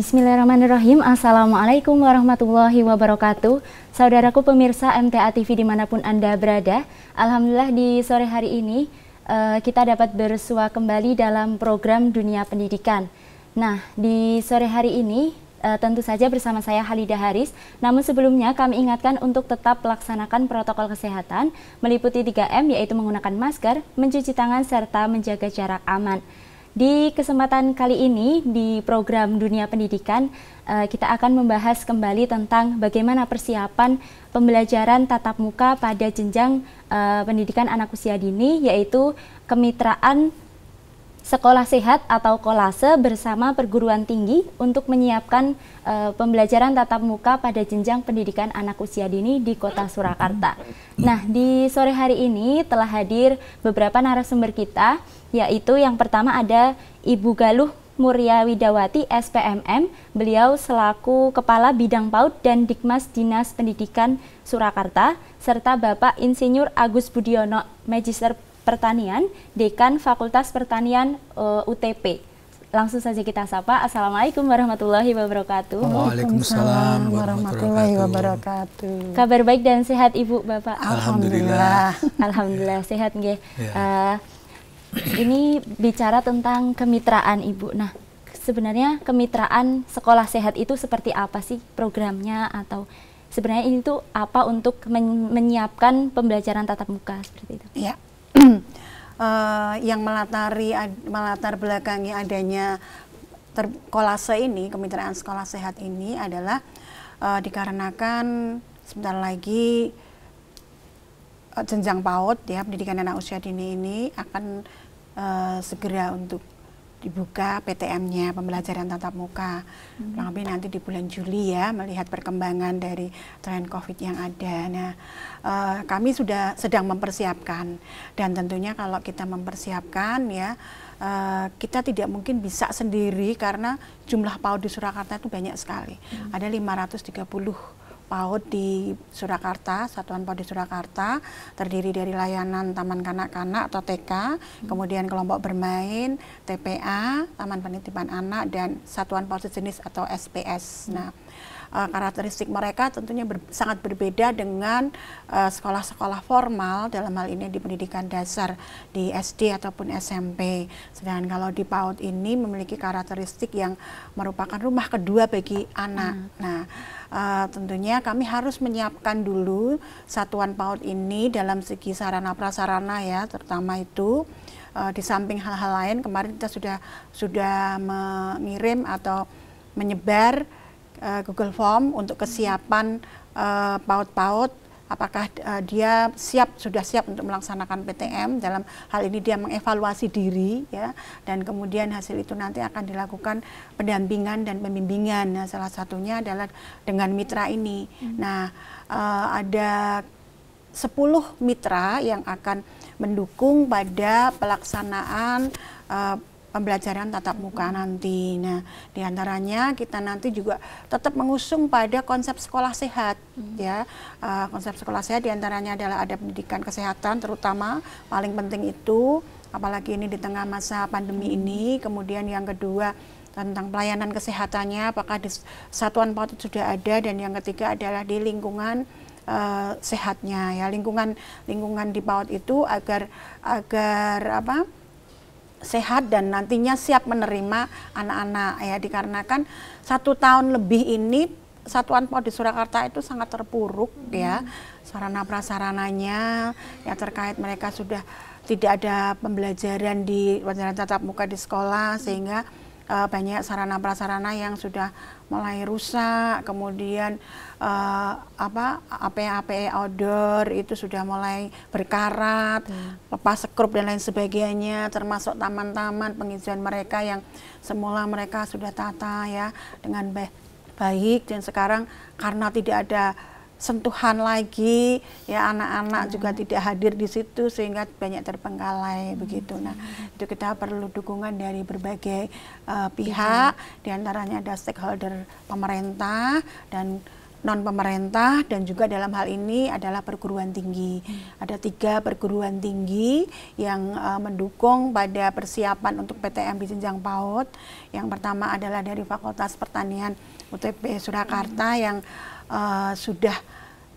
Bismillahirrahmanirrahim. Assalamualaikum warahmatullahi wabarakatuh. Saudaraku pemirsa MTA TV dimanapun Anda berada, Alhamdulillah di sore hari ini uh, kita dapat bersua kembali dalam program Dunia Pendidikan. Nah, di sore hari ini uh, tentu saja bersama saya Halida Haris. Namun sebelumnya kami ingatkan untuk tetap melaksanakan protokol kesehatan meliputi 3M yaitu menggunakan masker, mencuci tangan, serta menjaga jarak aman. Di kesempatan kali ini di program Dunia Pendidikan eh, kita akan membahas kembali tentang bagaimana persiapan pembelajaran tatap muka pada jenjang eh, pendidikan anak usia dini yaitu kemitraan Sekolah Sehat atau Kolase bersama perguruan tinggi untuk menyiapkan e, pembelajaran tatap muka pada jenjang pendidikan anak usia dini di Kota Surakarta. Nah, di sore hari ini telah hadir beberapa narasumber kita, yaitu yang pertama ada Ibu Galuh Muria Widawati SPMM, beliau selaku Kepala Bidang Paut dan Dikmas Dinas Pendidikan Surakarta, serta Bapak Insinyur Agus Budiono, Magister Pertanian, Dekan Fakultas Pertanian uh, eh, UTP. Langsung saja kita sapa. Assalamualaikum warahmatullahi wabarakatuh. Waalaikumsalam warahmatullahi wabarakatuh. Kabar baik dan sehat Ibu Bapak. Alhamdulillah. Alhamdulillah sehat nggih. Ya. Uh, ini bicara tentang kemitraan Ibu. Nah, sebenarnya kemitraan sekolah sehat itu seperti apa sih programnya atau sebenarnya ini tuh apa untuk menyiapkan pembelajaran tatap muka seperti itu? Ya, Eh, yang melatari melatar belakangi adanya terkolase kolase ini kemitraan Sekolah Sehat ini adalah uh, dikarenakan sebentar lagi uh, jenjang PAUD ya pendidikan anak usia dini ini akan uh, segera untuk dibuka PTM-nya pembelajaran tatap muka hmm. kurang lebih nanti di bulan Juli ya melihat perkembangan dari tren COVID yang ada. Nah uh, kami sudah sedang mempersiapkan dan tentunya kalau kita mempersiapkan ya uh, kita tidak mungkin bisa sendiri karena jumlah PAUD di Surakarta itu banyak sekali hmm. ada 530 PAUD di Surakarta, Satuan PAUD di Surakarta, terdiri dari layanan taman kanak-kanak atau TK, hmm. kemudian kelompok bermain, TPA, Taman Penitipan Anak, dan Satuan PAUD jenis atau SPS. Hmm. Nah, uh, karakteristik mereka tentunya ber, sangat berbeda dengan eh, sekolah-sekolah uh, formal dalam hal ini di pendidikan dasar di SD ataupun SMP. Sedangkan kalau di PAUD ini memiliki karakteristik yang merupakan rumah kedua bagi anak. Hmm. Nah, uh, tentunya kami harus menyiapkan dulu satuan PAUD ini dalam segi sarana prasarana ya, terutama itu uh, di samping hal-hal lain kemarin kita sudah sudah mengirim atau menyebar uh, Google Form untuk kesiapan eh, paut-paut. paud apakah uh, dia siap sudah siap untuk melaksanakan PTM dalam hal ini dia mengevaluasi diri ya dan kemudian hasil itu nanti akan dilakukan pendampingan dan pembimbingan nah, salah satunya adalah dengan mitra ini hmm. nah uh, ada 10 mitra yang akan mendukung pada pelaksanaan uh, pembelajaran tatap muka nanti. Nah, diantaranya kita nanti juga tetap mengusung pada konsep sekolah sehat, hmm. ya. Uh, konsep sekolah sehat diantaranya adalah ada pendidikan kesehatan, terutama paling penting itu, apalagi ini di tengah masa pandemi ini. Kemudian yang kedua tentang pelayanan kesehatannya, apakah di satuan PAUD sudah ada, dan yang ketiga adalah di lingkungan uh, sehatnya, ya lingkungan lingkungan di PAUD itu agar agar apa? sehat dan nantinya siap menerima anak-anak ya dikarenakan satu tahun lebih ini Satuan PAUD di Surakarta itu sangat terpuruk ya. hmm. ya sarana prasarananya ya terkait mereka sudah tidak ada pembelajaran di pelajaran tatap muka di sekolah sehingga uh, banyak sarana prasarana yang sudah mulai rusak, kemudian uh, apa APE-APE itu sudah mulai berkarat, hmm. lepas sekrup dan lain sebagainya, termasuk taman-taman pengizinan mereka yang semula mereka sudah tata ya dengan baik dan sekarang karena tidak ada sentuhan lagi ya anak-anak hmm. juga tidak hadir di situ sehingga banyak terpenggalai hmm. begitu nah hmm. itu kita perlu dukungan dari berbagai uh, pihak hmm. diantaranya ada stakeholder pemerintah dan non pemerintah dan juga dalam hal ini adalah perguruan tinggi hmm. ada tiga perguruan tinggi yang uh, mendukung pada persiapan untuk PTM di jenjang PAUD yang pertama adalah dari Fakultas Pertanian UTP Surakarta hmm. yang uh, sudah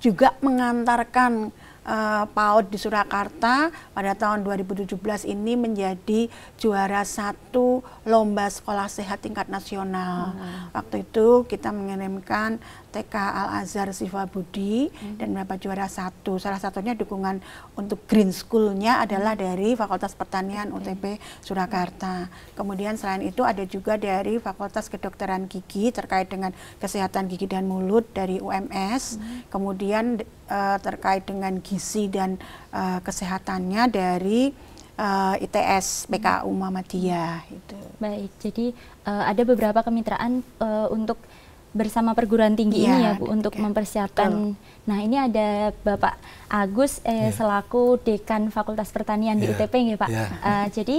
juga mengantarkan uh, eh, PAUD di Surakarta pada tahun 2017 ini menjadi juara satu lomba sekolah sehat tingkat nasional. Hmm. Waktu itu kita mengirimkan TK Al Azhar Siva Budi hmm. dan mendapat juara satu. Salah satunya dukungan untuk Green School-nya adalah hmm. dari Fakultas Pertanian hmm. UTP Surakarta. Kemudian selain itu ada juga dari Fakultas Kedokteran Gigi terkait dengan kesehatan gigi dan mulut dari UMS. Hmm. Kemudian uh, terkait dengan gizi dan uh, kesehatannya dari uh, eh, ITS hmm. PKU Muhammadiyah itu. Baik, jadi uh, ada beberapa kemitraan uh, untuk bersama perguruan tinggi ya, ini ya Bu untuk ya, mempersiapkan. Betul. Nah ini ada Bapak Agus eh, ya. selaku dekan Fakultas Pertanian ya. di UTP ya Pak. Ya. Uh, jadi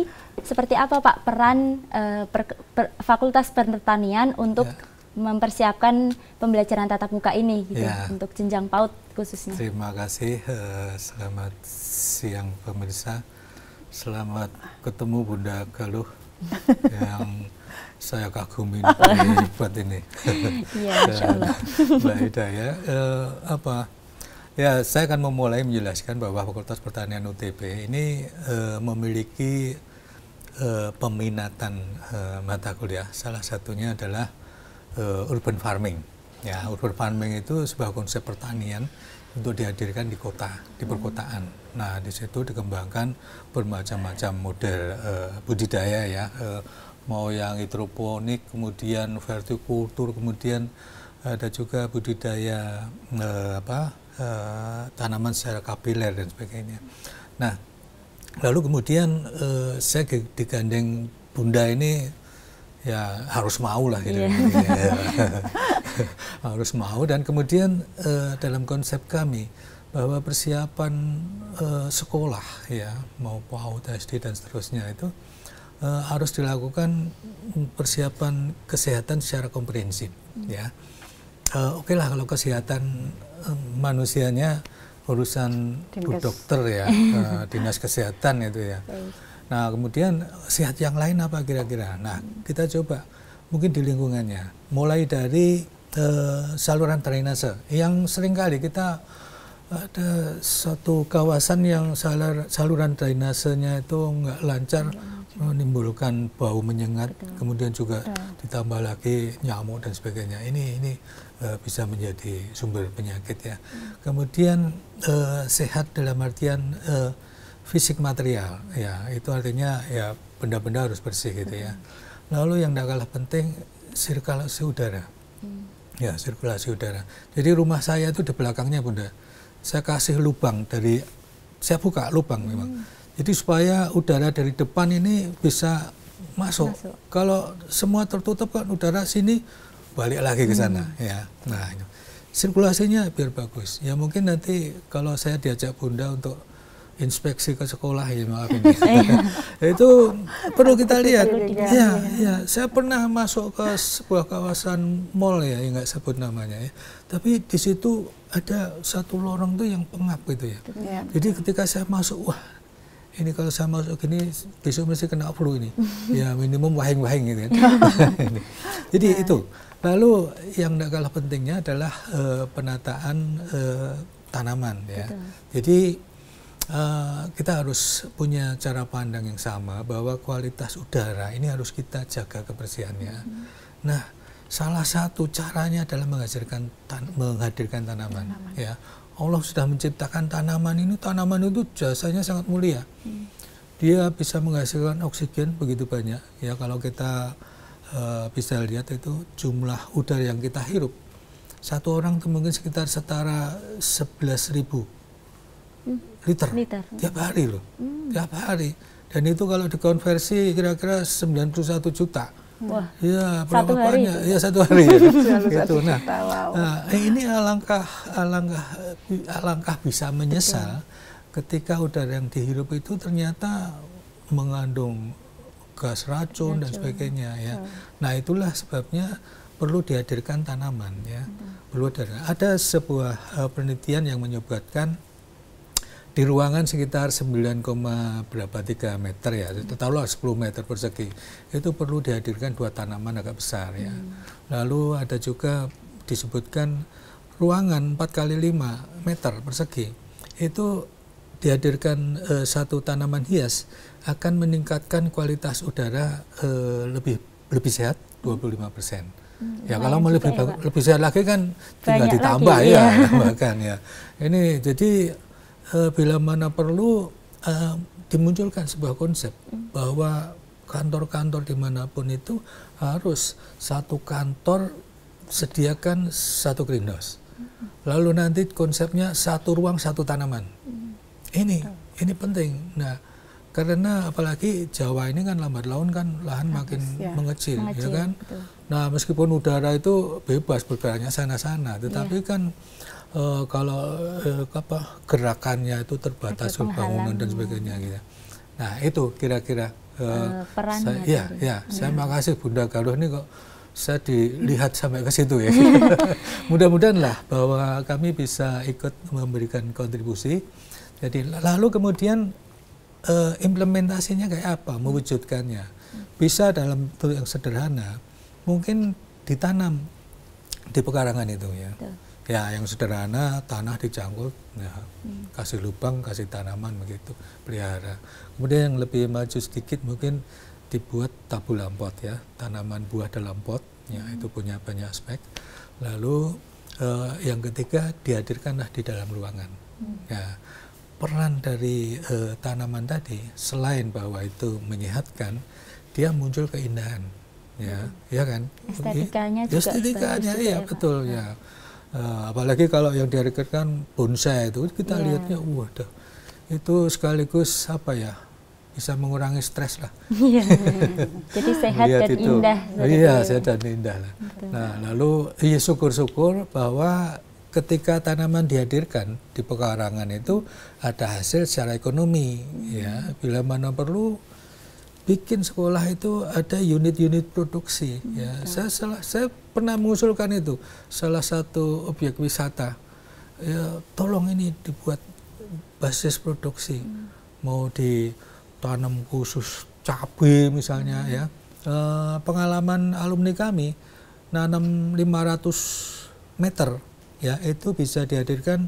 seperti apa Pak peran uh, per, per, Fakultas Pertanian untuk ya. mempersiapkan pembelajaran tatap muka ini gitu ya. untuk jenjang PAUD khususnya. Terima kasih. Uh, selamat siang pemirsa. Selamat ketemu Bunda Galuh yang saya kagumi hebat ini. Iya, insyaallah. Nah, Mbak Ida ya, eh, apa? Ya, saya akan memulai menjelaskan bahwa Fakultas Pertanian UTP ini eh, memiliki eh, peminatan mata kuliah. Salah satunya adalah urban farming. Ya, urban farming itu sebuah konsep pertanian untuk dihadirkan di kota, di hmm. perkotaan. Nah, di situ dikembangkan bermacam-macam model budidaya ya, mau yang hidroponik, kemudian vertikultur, kemudian ada juga budidaya eh, apa eh, tanaman secara kapiler dan sebagainya. Nah, lalu kemudian eh, saya digandeng bunda ini ya harus mau lah gitu. Yeah. Iya. harus mau dan kemudian eh, dalam konsep kami bahwa persiapan eh, sekolah ya mau PAUD SD dan seterusnya itu uh, harus dilakukan persiapan kesehatan secara komprehensif hmm. ya uh, oke okay lah kalau kesehatan uh, manusianya urusan bu dokter ya uh, dinas kesehatan itu ya nah kemudian sehat yang lain apa kira-kira nah hmm. kita coba mungkin di lingkungannya mulai dari uh, saluran drainase yang sering kali kita ada satu kawasan yang salar, saluran drainasenya itu nggak lancar hmm menimbulkan bau menyengat, Betul. kemudian juga Betul. ditambah lagi nyamuk dan sebagainya. Ini ini uh, bisa menjadi sumber penyakit ya. Hmm. Kemudian uh, sehat dalam artian uh, fisik material ya. Itu artinya ya benda-benda harus bersih gitu ya. Hmm. Lalu yang tidak kalah penting sirkulasi udara. Hmm. Ya, sirkulasi udara. Jadi rumah saya itu di belakangnya Bunda. Saya kasih lubang dari saya buka lubang memang. Hmm. Jadi supaya udara dari depan ini bisa masuk. masuk. Kalau semua tertutup kan udara sini balik lagi ke sana hmm. ya. Nah, sirkulasinya biar bagus. Ya mungkin nanti kalau saya diajak Bunda untuk inspeksi ke sekolah ya maaf ini. Iya. itu perlu kita lihat. Ya, ya, saya pernah masuk ke sebuah kawasan mall ya, nggak sebut namanya ya. Tapi di situ ada satu lorong tuh yang pengap gitu ya. Iya. Jadi ketika saya masuk, wah ini kalau saya masuk gini besok mesti kena flu ini ya minimum waheng-waheng gitu kan jadi nah. itu lalu yang tidak kalah pentingnya adalah uh, penataan uh, tanaman ya jadi uh, kita harus punya cara pandang yang sama bahwa kualitas udara ini harus kita jaga kebersihannya hmm. nah salah satu caranya adalah menghadirkan tan menghadirkan tanaman, tanaman. ya Allah sudah menciptakan tanaman ini, tanaman itu jasanya sangat mulia. Dia bisa menghasilkan oksigen begitu banyak. Ya kalau kita uh, bisa lihat itu jumlah udara yang kita hirup. Satu orang itu mungkin sekitar setara 11.000 ribu hmm. liter. liter tiap hari loh, hmm. tiap hari. Dan itu kalau dikonversi kira-kira 91 juta. Wah. Ya, berapa iya, satu hari banyak? Itu. Ya, satu hari. gitu. Nah, nah, eh, ini alangkah alangkah alangkah bisa menyesal Betul. ketika udara yang dihirup itu ternyata mengandung gas racun, racun. dan sebagainya ya. Hmm. Nah, itulah sebabnya perlu dihadirkan tanaman ya. Hmm. Perlu ada ada sebuah uh, penelitian yang menyebutkan di ruangan sekitar 9, berapa 3 meter ya, taruhlah 10 meter persegi, itu perlu dihadirkan dua tanaman agak besar ya. Hmm. Lalu ada juga disebutkan ruangan 4 kali 5 meter persegi, itu dihadirkan e, satu tanaman hias akan meningkatkan kualitas udara e, lebih lebih sehat 25 persen. Hmm, ya kalau mau lebih ya, lebih sehat lagi kan tinggal Banyak ditambah lagi, ya, ya. bahkan ya. Ini jadi Eh, bila mana perlu uh, dimunculkan sebuah konsep hmm. bahwa kantor-kantor dimanapun itu harus satu kantor sediakan satu greenhouse. Hmm. Lalu nanti konsepnya satu ruang satu tanaman. Hmm. Ini Betul. ini penting. Nah, karena apalagi Jawa ini kan lambat laun kan lahan Habis, makin ya. mengecil, ya mengecil, ya kan. Betul. Nah, meskipun udara itu bebas bergeraknya sana-sana, tetapi yeah. kan uh, kalau uh, apa gerakannya itu terbatas ke bangunan dan sebagainya gitu. Ya. Nah, itu kira-kira uh, perannya. Saya, ya, hmm. saya iya. makasih Bunda Galuh ini kok saya dilihat sampai ke situ ya. Mudah-mudahan lah bahwa kami bisa ikut memberikan kontribusi. Jadi lalu kemudian uh, implementasinya kayak apa, mewujudkannya. Bisa dalam bentuk yang sederhana, mungkin ditanam di pekarangan itu ya. Betul ya yang sederhana tanah dicangkul ya hmm. kasih lubang kasih tanaman begitu pelihara kemudian yang lebih maju sedikit mungkin dibuat tabu lampot ya tanaman buah dalam pot ya hmm. itu punya banyak aspek lalu eh, yang ketiga dihadirkanlah di dalam ruangan hmm. ya peran dari eh, tanaman tadi selain bahwa itu menyehatkan dia muncul keindahan ya hmm. ya kan iya. estetikanya juga estetikanya iya ya, betul ya, ya Nah, apalagi kalau yang direkatkan bonsai itu kita yeah. lihatnya waduh itu sekaligus apa ya bisa mengurangi stres lah. Iya. Jadi sehat dan itu. indah. Iya sehat dan indah lah. Nah lalu iya syukur-syukur bahwa ketika tanaman dihadirkan di pekarangan itu ada hasil secara ekonomi ya bila mana perlu bikin sekolah itu ada unit-unit produksi hmm, ya. Saya salah saya pernah mengusulkan itu salah satu objek wisata. Ya, tolong ini dibuat basis produksi. Hmm. Mau ditanam khusus cabai misalnya hmm. ya. E, pengalaman alumni kami nanam 500 meter ya itu bisa dihadirkan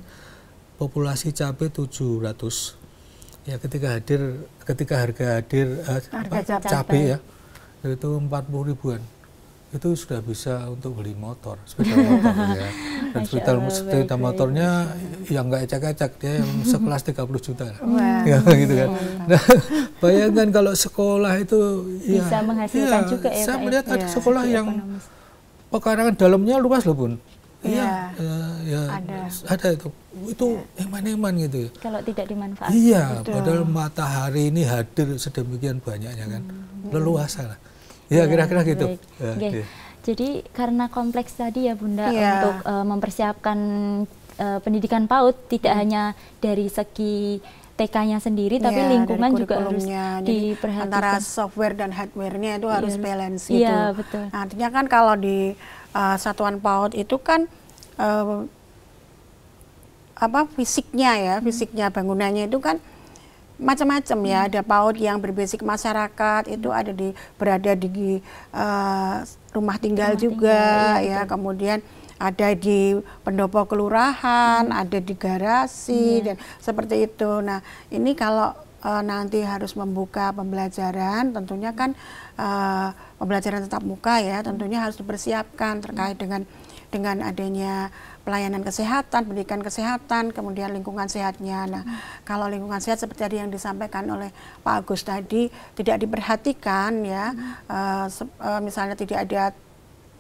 populasi cabai 700 ya ketika hadir ketika harga hadir uh, harga cabai, cabai ya itu empat puluh ribuan itu sudah bisa untuk beli motor sepeda motor ya dan sepeda, sepeda motornya yang nggak ecek-ecek dia yang sekelas puluh juta wow. ya gitu kan nah, bayangkan kalau sekolah itu ya, bisa menghasilkan ya, juga ya saya melihat ya, ada sekolah yang pekarangan dalamnya luas loh pun Iya. Ya, ya ada, ada itu itu eman-eman ya. gitu ya. Kalau tidak dimanfaatkan. Iya, gitu. padahal matahari ini hadir sedemikian banyaknya kan. Hmm. hmm. Leluasa lah. Ya, iya, kira-kira gitu. ya, gitu. Ya, okay. ya. Jadi karena kompleks tadi ya Bunda ya. untuk uh, mempersiapkan uh, pendidikan PAUD tidak hmm. hanya dari segi TK-nya sendiri, ya, tapi iya, lingkungan juga harus Jadi, diperhatikan. Antara software dan hardware-nya itu iya, harus ya. balance ya, itu. Iya, gitu. betul. Nah, artinya kan kalau di uh, satuan PAUD itu kan apa fisiknya ya hmm. fisiknya bangunannya itu kan macam-macam ya hmm. ada paut yang berbasis masyarakat itu hmm. ada di berada di uh, rumah tinggal rumah juga tinggal, iya, ya, ya. kemudian ada di pendopo kelurahan hmm. ada di garasi hmm. dan seperti itu nah ini kalau uh, nanti harus membuka pembelajaran, tentunya kan uh, pembelajaran tetap muka ya, tentunya harus dipersiapkan terkait dengan dengan adanya pelayanan kesehatan, pendidikan kesehatan, kemudian lingkungan sehatnya. Nah, hmm. kalau lingkungan sehat seperti tadi yang disampaikan oleh Pak Agus tadi tidak diperhatikan ya, hmm. uh, misalnya tidak ada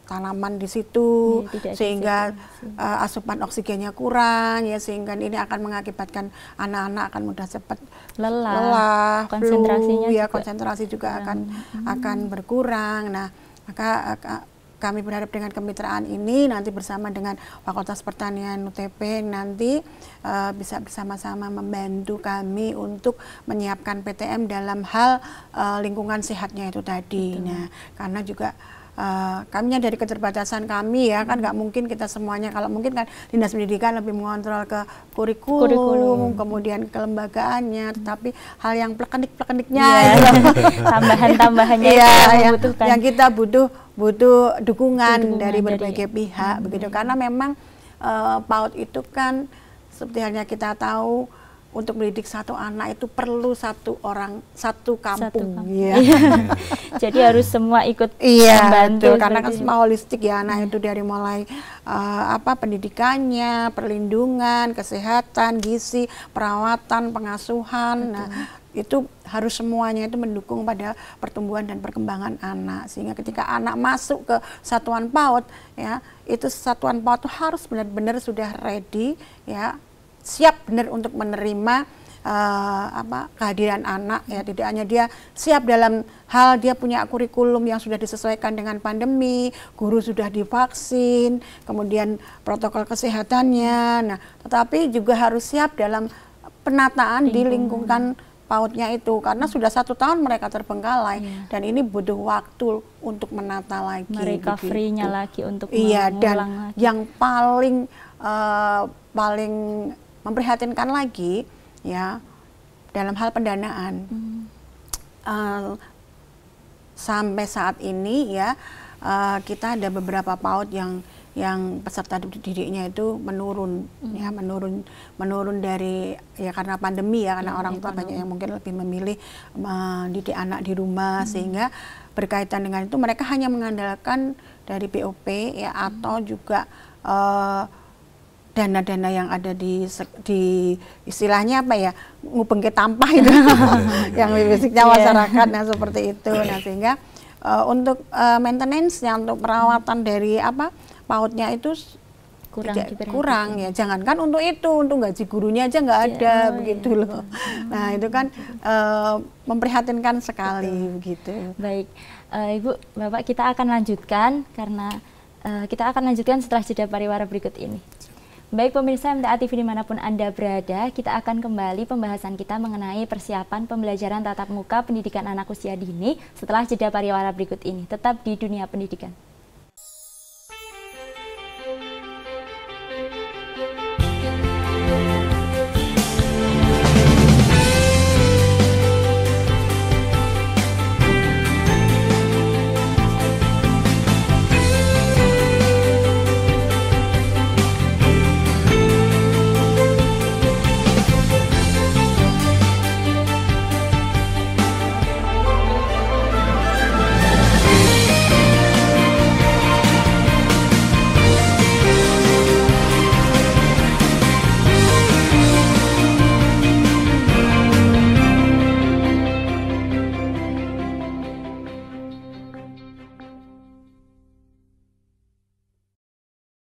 tanaman di situ ya, sehingga Uh, asupan oksigennya kurang ya sehingga ini akan mengakibatkan anak-anak akan mudah cepat lelah, lelah konsentrasinya flu, ya, juga. konsentrasi juga hmm. akan hmm. akan berkurang. Nah, maka kami berharap dengan kemitraan ini nanti bersama dengan Fakultas Pertanian UTP nanti uh, bisa bersama-sama membantu kami untuk menyiapkan PTM dalam hal uh, lingkungan sehatnya itu tadi. Betul. Nah, karena juga uh, kami dari keterbatasan kami ya kan nggak mungkin kita semuanya kalau mungkin kan dinas pendidikan lebih mengontrol ke kurikulum, kurikulum. kemudian kelembagaannya hmm. tetapi hal yang plekenik-plekeniknya yeah. tambahan-tambahannya yeah, yang, yang, yang kita butuh butuh dukungan, dukungan dari berbagai dari, ya. pihak hmm. begitu karena memang uh, PAUD itu kan seperti halnya kita tahu untuk mendidik satu anak itu perlu satu orang satu kampung, satu kampung. ya. Jadi harus semua ikut iya, membantu betul, karena kan semua holistik ya anak itu dari mulai uh, apa pendidikannya, perlindungan, kesehatan, gizi, perawatan, pengasuhan. Nah, itu harus semuanya itu mendukung pada pertumbuhan dan perkembangan anak sehingga ketika anak masuk ke satuan PAUD ya itu satuan PAUD itu harus benar-benar sudah ready ya siap benar untuk menerima uh, apa kehadiran anak ya tidak hanya dia siap dalam hal dia punya kurikulum yang sudah disesuaikan dengan pandemi guru sudah divaksin kemudian protokol kesehatannya nah tetapi juga harus siap dalam penataan di lingkungan pautnya itu karena sudah satu tahun mereka terbengkalai yeah. dan ini butuh waktu untuk menata lagi free nya lagi untuk iya dan lagi. yang paling uh, paling memprihatinkan lagi ya dalam hal pendanaan hmm. uh, sampai saat ini ya uh, kita ada beberapa paut yang yang peserta didiknya itu menurun hmm. ya menurun menurun dari ya karena pandemi ya karena hmm, orang iya, tua banyak yang mungkin lebih memilih mendidik anak di rumah hmm. sehingga berkaitan dengan itu mereka hanya mengandalkan dari BOP ya hmm. atau juga dana eh, dana-dana yang ada di di istilahnya apa ya ngupengke ke tampah itu yang iya, fisiknya masyarakat yeah. nah seperti itu nah sehingga uh, untuk uh, maintenance-nya untuk perawatan dari apa pautnya itu kurang tidak, kurang ya jangankan untuk itu untuk gaji gurunya aja nggak ya, ada oh, begitu iya. loh nah itu kan uh, memprihatinkan sekali Betul. begitu baik uh, ibu bapak kita akan lanjutkan karena uh, kita akan lanjutkan setelah jeda pariwara berikut ini Baik pemirsa MTA TV dimanapun Anda berada, kita akan kembali pembahasan kita mengenai persiapan pembelajaran tatap muka pendidikan anak usia dini setelah jeda pariwara berikut ini. Tetap di dunia pendidikan.